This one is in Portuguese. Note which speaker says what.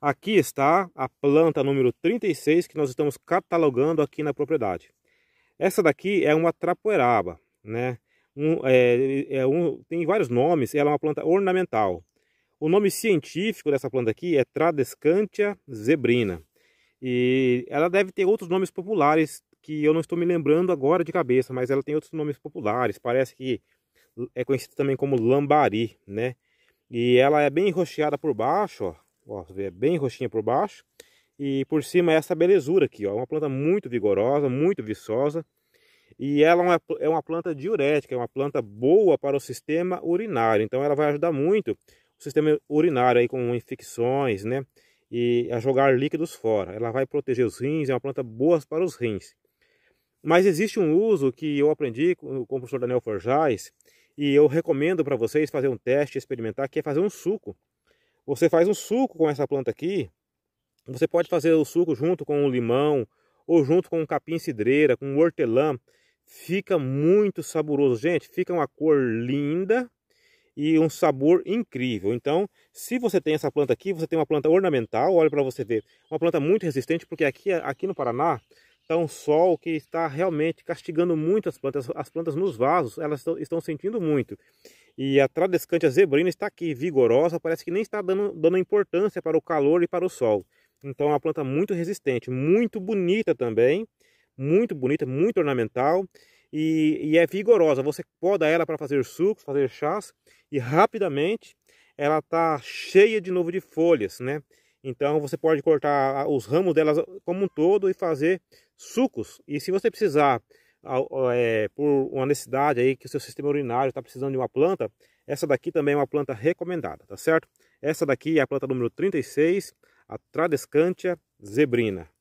Speaker 1: Aqui está a planta número 36 que nós estamos catalogando aqui na propriedade. Essa daqui é uma trapoeraba, né? Um, é, é um, tem vários nomes, ela é uma planta ornamental. O nome científico dessa planta aqui é Tradescantia zebrina. E ela deve ter outros nomes populares que eu não estou me lembrando agora de cabeça, mas ela tem outros nomes populares. Parece que é conhecida também como lambari, né? E ela é bem rocheada por baixo, ó, Ó, você vê, é bem roxinha por baixo. E por cima é essa belezura aqui, ó. É uma planta muito vigorosa, muito viçosa. E ela é, é uma planta diurética, é uma planta boa para o sistema urinário. Então ela vai ajudar muito o sistema urinário aí com infecções, né? E a jogar líquidos fora. Ela vai proteger os rins, é uma planta boa para os rins. Mas existe um uso que eu aprendi com o professor Daniel Forjais e eu recomendo para vocês fazer um teste, experimentar, que é fazer um suco você faz um suco com essa planta aqui. Você pode fazer o suco junto com o limão ou junto com o capim cidreira, com o hortelã. Fica muito saboroso, gente. Fica uma cor linda e um sabor incrível. Então, se você tem essa planta aqui, você tem uma planta ornamental, olha para você ver. Uma planta muito resistente, porque aqui, aqui no Paraná é um sol que está realmente castigando muito as plantas. As plantas nos vasos, elas estão sentindo muito. E a Tradescantia zebrina está aqui, vigorosa, parece que nem está dando, dando importância para o calor e para o sol. Então é uma planta muito resistente, muito bonita também, muito bonita, muito ornamental. E, e, é vigorosa. Você poda ela para fazer sucos, fazer chás e rapidamente ela está cheia de novo de folhas, né? Então você pode cortar os ramos delas como um todo e fazer sucos. E se você precisar, é, por uma necessidade aí que o seu sistema urinário está precisando de uma planta, essa daqui também é uma planta recomendada, tá certo? Essa daqui é a planta número 36, a Tradescantia zebrina.